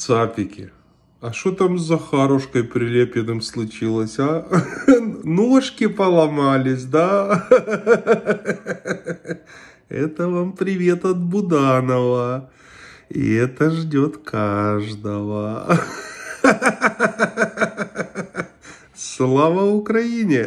Цапики. А что там с Захарушкой Прилепиным случилось, а? Ножки поломались, да? Это вам привет от Буданова. И это ждет каждого. Слава Украине!